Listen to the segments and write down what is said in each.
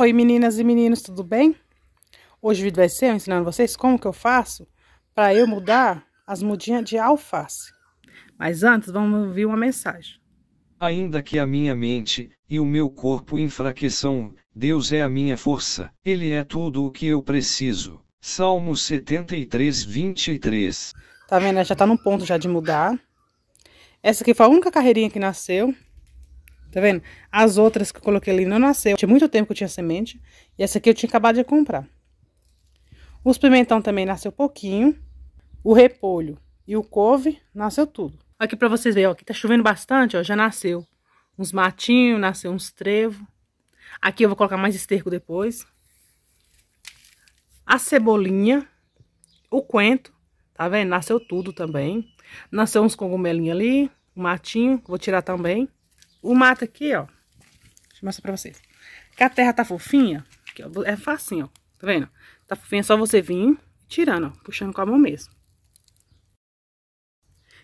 Oi meninas e meninos, tudo bem? Hoje o vídeo vai ser eu ensinando vocês como que eu faço para eu mudar as mudinhas de alface. Mas antes vamos ouvir uma mensagem. Ainda que a minha mente e o meu corpo enfraqueçam, Deus é a minha força. Ele é tudo o que eu preciso. Salmo 73, 23. Tá vendo? Já tá no ponto já de mudar. Essa aqui foi a única carreirinha que nasceu. Tá vendo? As outras que eu coloquei ali não nasceu. Tinha muito tempo que eu tinha semente. E essa aqui eu tinha acabado de comprar. Os pimentão também nasceu pouquinho. O repolho e o couve nasceu tudo. Aqui pra vocês verem, ó. Aqui tá chovendo bastante, ó. Já nasceu uns matinhos, nasceu uns trevos. Aqui eu vou colocar mais esterco depois. A cebolinha. O coentro. Tá vendo? Nasceu tudo também. Nasceu uns cogumelinhos ali. Um matinho. Vou tirar também. O mato aqui, ó. Deixa eu mostrar pra vocês. Que a terra tá fofinha. Aqui, ó, é facinho, ó. Tá vendo? Tá fofinha, é só você vir tirando, ó. Puxando com a mão mesmo.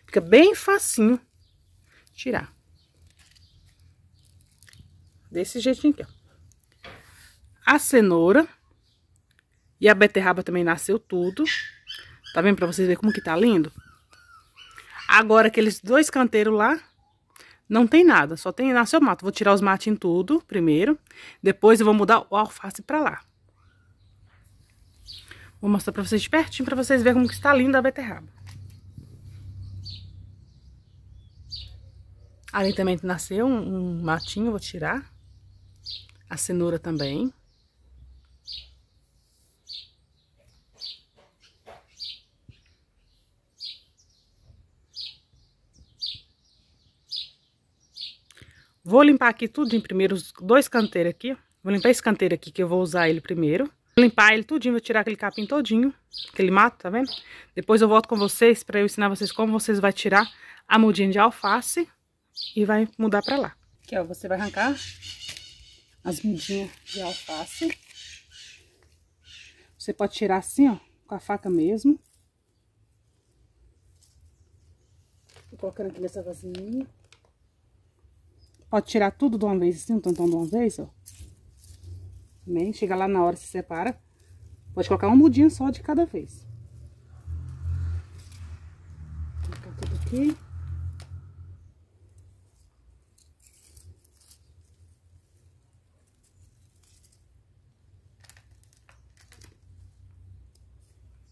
Fica bem facinho tirar. Desse jeitinho aqui, ó. A cenoura e a beterraba também nasceu tudo. Tá vendo? Pra vocês verem como que tá lindo. Agora, aqueles dois canteiros lá, não tem nada, só tem nasceu mato. Vou tirar os matinhos em tudo primeiro. Depois eu vou mudar o alface pra lá. Vou mostrar pra vocês de pertinho pra vocês verem como que está linda a beterraba. Ali também nasceu um, um matinho, vou tirar. A cenoura também. Vou limpar aqui tudo em primeiro, os dois canteiros aqui, ó. Vou limpar esse canteiro aqui, que eu vou usar ele primeiro. Vou limpar ele tudinho, vou tirar aquele capim todinho, aquele mato, tá vendo? Depois eu volto com vocês para eu ensinar vocês como vocês vão tirar a mudinha de alface e vai mudar para lá. Aqui, ó, você vai arrancar as mudinhas de alface. Você pode tirar assim, ó, com a faca mesmo. Vou colocando aqui nessa vasilhinha. Pode tirar tudo de uma vez, assim, um tantão de uma vez, ó. Também, chega lá na hora, se separa. Pode colocar uma mudinha só de cada vez. Vou colocar tudo aqui.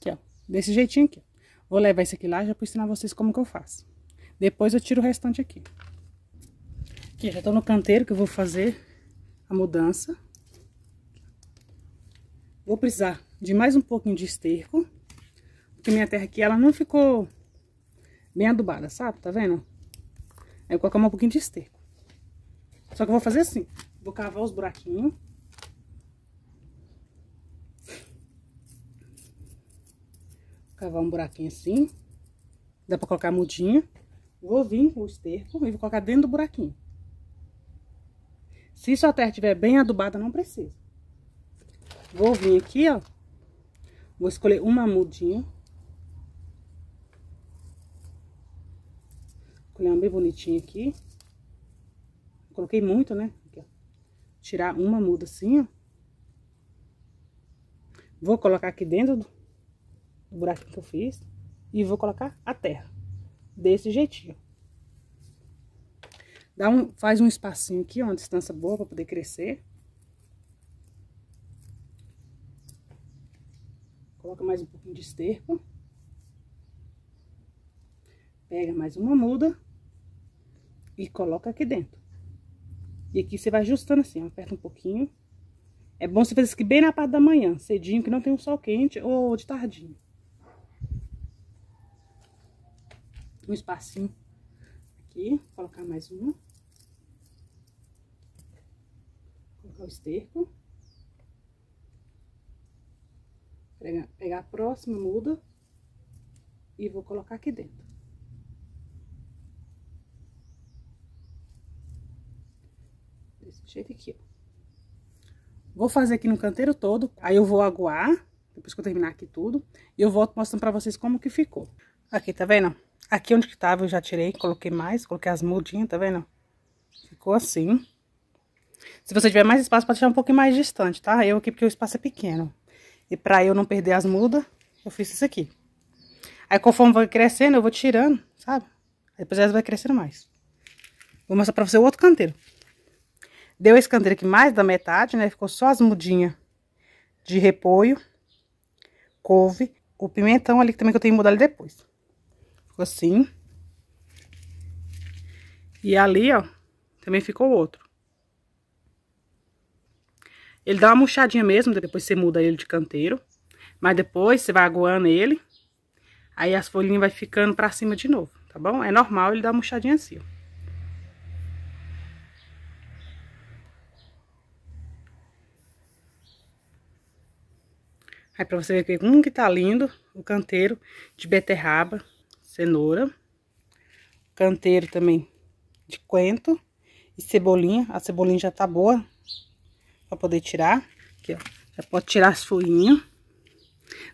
Aqui, ó. Desse jeitinho aqui. Vou levar esse aqui lá, já para ensinar vocês como que eu faço. Depois eu tiro o restante aqui. Aqui, já tô no canteiro que eu vou fazer a mudança. Vou precisar de mais um pouquinho de esterco. Porque minha terra aqui, ela não ficou bem adubada, sabe? Tá vendo? Aí eu colocar um pouquinho de esterco. Só que eu vou fazer assim. Vou cavar os buraquinhos. Cavar um buraquinho assim. Dá pra colocar a mudinha. Vou vir com o esterco e vou colocar dentro do buraquinho. Se sua terra estiver bem adubada, não precisa. Vou vir aqui, ó. Vou escolher uma mudinha. Escolher uma bem bonitinha aqui. Coloquei muito, né? Aqui, Tirar uma muda assim, ó. Vou colocar aqui dentro do buraco que eu fiz. E vou colocar a terra. Desse jeitinho. Dá um, faz um espacinho aqui, ó, uma distância boa para poder crescer. Coloca mais um pouquinho de esterco. Pega mais uma muda e coloca aqui dentro. E aqui você vai ajustando assim, ó, aperta um pouquinho. É bom você fazer isso aqui bem na parte da manhã, cedinho, que não tem um sol quente, ou de tardinho. Um espacinho aqui, colocar mais uma. Colocar o esterco. Pegar a próxima muda e vou colocar aqui dentro. Desse jeito aqui, ó. Vou fazer aqui no canteiro todo, aí eu vou aguar, depois que eu terminar aqui tudo, e eu volto mostrando pra vocês como que ficou. Aqui, tá vendo? Aqui onde que tava eu já tirei, coloquei mais, coloquei as mudinhas, tá vendo? Ficou assim. Se você tiver mais espaço, pode deixar um pouquinho mais distante, tá? Eu aqui, porque o espaço é pequeno. E pra eu não perder as mudas, eu fiz isso aqui. Aí conforme vai crescendo, eu vou tirando, sabe? Aí, depois elas vai crescendo mais. Vou mostrar pra você o outro canteiro. Deu esse canteiro aqui mais da metade, né? Ficou só as mudinhas de repolho, couve, o pimentão ali também que eu tenho que mudar ali depois. Ficou assim. E ali, ó, também ficou outro. Ele dá uma murchadinha mesmo, depois você muda ele de canteiro. Mas depois você vai aguando ele. Aí as folhinhas vai ficando pra cima de novo, tá bom? É normal ele dar uma murchadinha assim, ó. Aí pra você ver como que tá lindo o canteiro de beterraba cenoura. Canteiro também de coentro. E cebolinha. A cebolinha já tá boa pra poder tirar. Aqui, ó. Já pode tirar as folhinhas.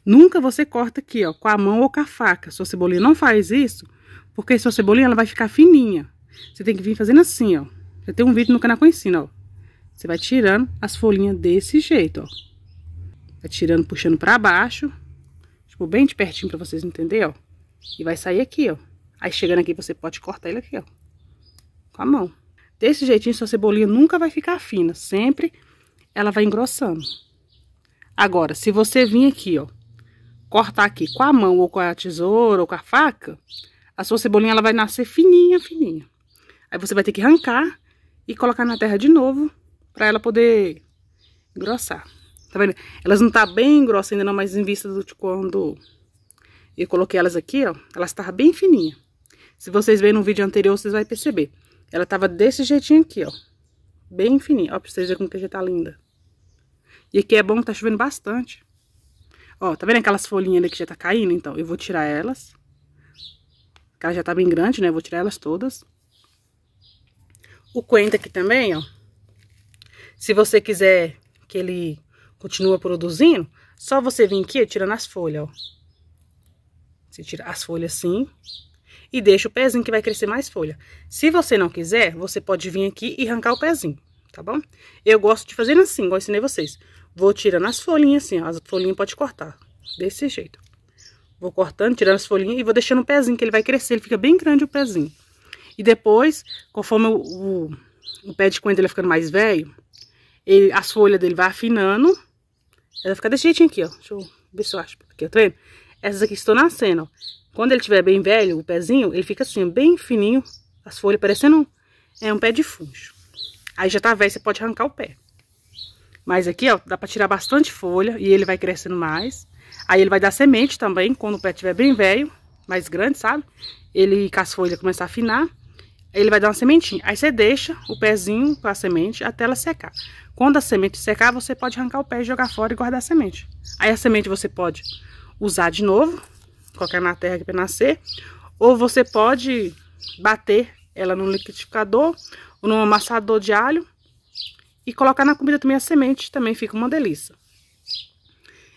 Nunca você corta aqui, ó, com a mão ou com a faca. Sua cebolinha não faz isso, porque sua cebolinha ela vai ficar fininha. Você tem que vir fazendo assim, ó. Já tem um vídeo no canal com ensino, ó. Você vai tirando as folhinhas desse jeito, ó. Vai tirando, puxando pra baixo. Tipo, bem de pertinho pra vocês entenderem, ó. E vai sair aqui, ó. Aí chegando aqui, você pode cortar ele aqui, ó. Com a mão. Desse jeitinho, sua cebolinha nunca vai ficar fina. Sempre ela vai engrossando. Agora, se você vir aqui, ó. Cortar aqui com a mão ou com a tesoura ou com a faca, a sua cebolinha ela vai nascer fininha, fininha. Aí você vai ter que arrancar e colocar na terra de novo para ela poder engrossar. Tá vendo? Elas não tá bem grossas ainda não, mas em vista do quando eu coloquei elas aqui, ó, elas estavam bem fininhas. Se vocês verem no vídeo anterior, vocês vão perceber. Ela tava desse jeitinho aqui, ó. Bem fininha. Ó, pra vocês verem como que já tá linda. E aqui é bom que tá chovendo bastante. Ó, tá vendo aquelas folhinhas ali que já tá caindo? Então, eu vou tirar elas. Porque ela já tá bem grande, né? Eu vou tirar elas todas. O coentro aqui também, ó. Se você quiser que ele continue produzindo, só você vir aqui tirando as folhas, ó. Você tira as folhas assim e deixa o pezinho que vai crescer mais folha. Se você não quiser, você pode vir aqui e arrancar o pezinho, tá bom? Eu gosto de fazer assim, igual eu ensinei vocês. Vou tirando as folhinhas assim, ó, as folhinhas pode cortar, desse jeito. Vou cortando, tirando as folhinhas e vou deixando o pezinho, que ele vai crescer, ele fica bem grande o pezinho. E depois, conforme o, o, o pé de coentro ele vai ficando mais velho, ele, as folhas dele vai afinando, ela vai ficar desse jeitinho aqui, ó. Deixa eu ver se eu acho, aqui, tá vendo? Essas aqui estão nascendo. Quando ele estiver bem velho, o pezinho, ele fica assim, bem fininho, as folhas parecendo é um pé de funcho. Aí já tá velho, você pode arrancar o pé. Mas aqui, ó, dá pra tirar bastante folha e ele vai crescendo mais. Aí ele vai dar semente também, quando o pé estiver bem velho, mais grande, sabe? Ele, com as folhas, começar a afinar, ele vai dar uma sementinha. Aí você deixa o pezinho com a semente até ela secar. Quando a semente secar, você pode arrancar o pé e jogar fora e guardar a semente. Aí a semente você pode usar de novo, colocar na terra aqui para nascer, ou você pode bater ela no liquidificador ou no amassador de alho e colocar na comida também a semente, também fica uma delícia.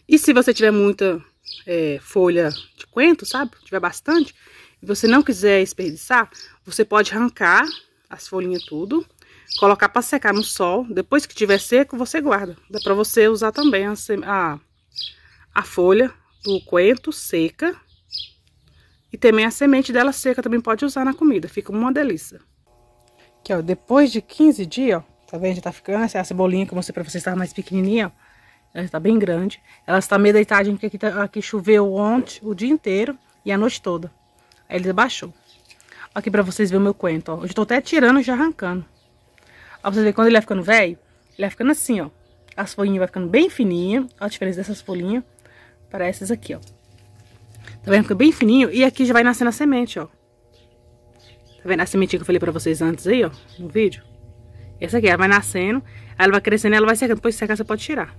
E se você tiver muita é, folha de coentro, sabe? Tiver bastante, e você não quiser desperdiçar, você pode arrancar as folhinhas tudo, colocar para secar no sol. Depois que tiver seco, você guarda. Dá para você usar também a, a, a folha do coentro seca. E também a semente dela seca também pode usar na comida, fica uma delícia. Aqui, ó, depois de 15 dias, ó, tá vendo? Já tá ficando essa é cebolinha que eu mostrei pra vocês, tá mais pequenininha, ó. Ela está bem grande. Ela está meio deitadinha, porque aqui, tá, aqui choveu ontem, o dia inteiro e a noite toda. Aí ele abaixou Aqui pra vocês verem o meu coentro, ó. Eu já tô até tirando e já arrancando. Ó, você vocês verem, quando ele vai ficando velho, ele vai ficando assim, ó. As folhinhas vai ficando bem fininha. Olha a diferença dessas folhinhas para essas aqui, ó. Tá vendo? Fica bem fininho. E aqui já vai nascendo a semente, ó. Tá vendo a sementinha que eu falei pra vocês antes aí, ó? No vídeo. Essa aqui, ela vai nascendo, ela vai crescendo ela vai secando. Depois secar, você pode tirar.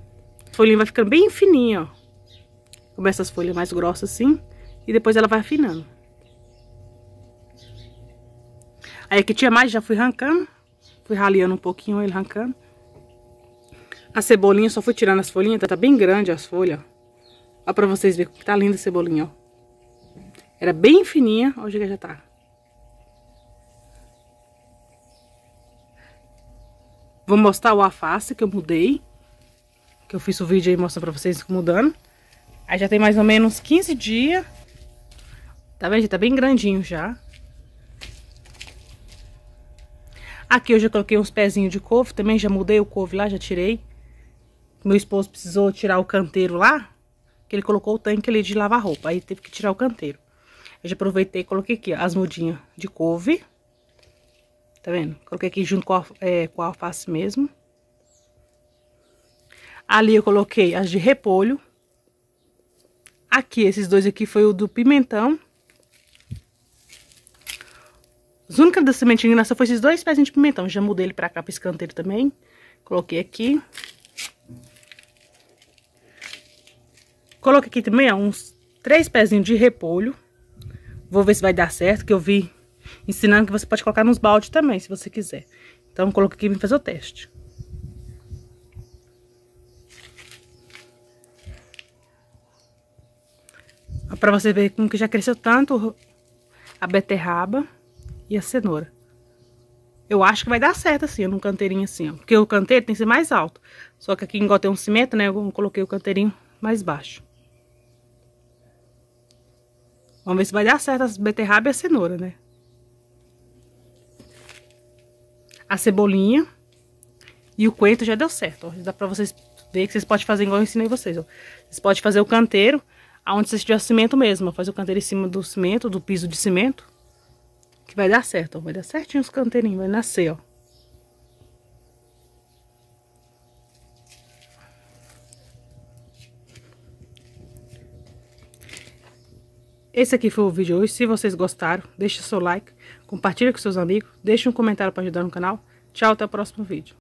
A folhinha vai ficando bem fininha, ó. Começa as folhas mais grossas assim. E depois ela vai afinando. Aí aqui tinha mais, já fui arrancando. Fui raleando um pouquinho ele arrancando. A cebolinha, só fui tirando as folhinhas, tá, tá bem grande as folhas, ó. Olha pra vocês verem que tá linda a cebolinha, ó. Era bem fininha, hoje que já tá. Vou mostrar o alface que eu mudei. Que eu fiz o vídeo aí mostrando pra vocês mudando. Aí já tem mais ou menos 15 dias. Tá vendo? já Tá bem grandinho já. Aqui eu já coloquei uns pezinhos de couve também, já mudei o couve lá, já tirei. Meu esposo precisou tirar o canteiro lá, ele colocou o tanque ali de lavar roupa, aí teve que tirar o canteiro. Eu já aproveitei e coloquei aqui ó, as mudinhas de couve. Tá vendo? Coloquei aqui junto com a, é, com a alface mesmo. Ali eu coloquei as de repolho. Aqui, esses dois aqui foi o do pimentão. os únicos da sementinha só foi esses dois pezinhos de pimentão. Já mudei ele pra cá, pra esse canteiro também. Coloquei aqui. Coloquei aqui também, ó, uns três pezinhos de repolho. Vou ver se vai dar certo, que eu vi ensinando que você pode colocar nos baldes também, se você quiser. Então, coloquei aqui e vim fazer o teste. Pra você ver como que já cresceu tanto a beterraba e a cenoura. Eu acho que vai dar certo assim, num canteirinho assim, ó. Porque o canteiro tem que ser mais alto. Só que aqui, igual tem um cimento, né, eu coloquei o canteirinho mais baixo. Vamos ver se vai dar certo as beterraba e a cenoura, né? A cebolinha e o coentro já deu certo, ó. Dá pra vocês verem que vocês podem fazer igual eu ensinei vocês, ó. Vocês podem fazer o canteiro aonde vocês tiver cimento mesmo, Fazer Faz o canteiro em cima do cimento, do piso de cimento. Que vai dar certo, ó. Vai dar certinho os canteirinhos, vai nascer, ó. Esse aqui foi o vídeo hoje. Se vocês gostaram, deixe seu like, compartilhe com seus amigos, deixe um comentário para ajudar no canal. Tchau, até o próximo vídeo.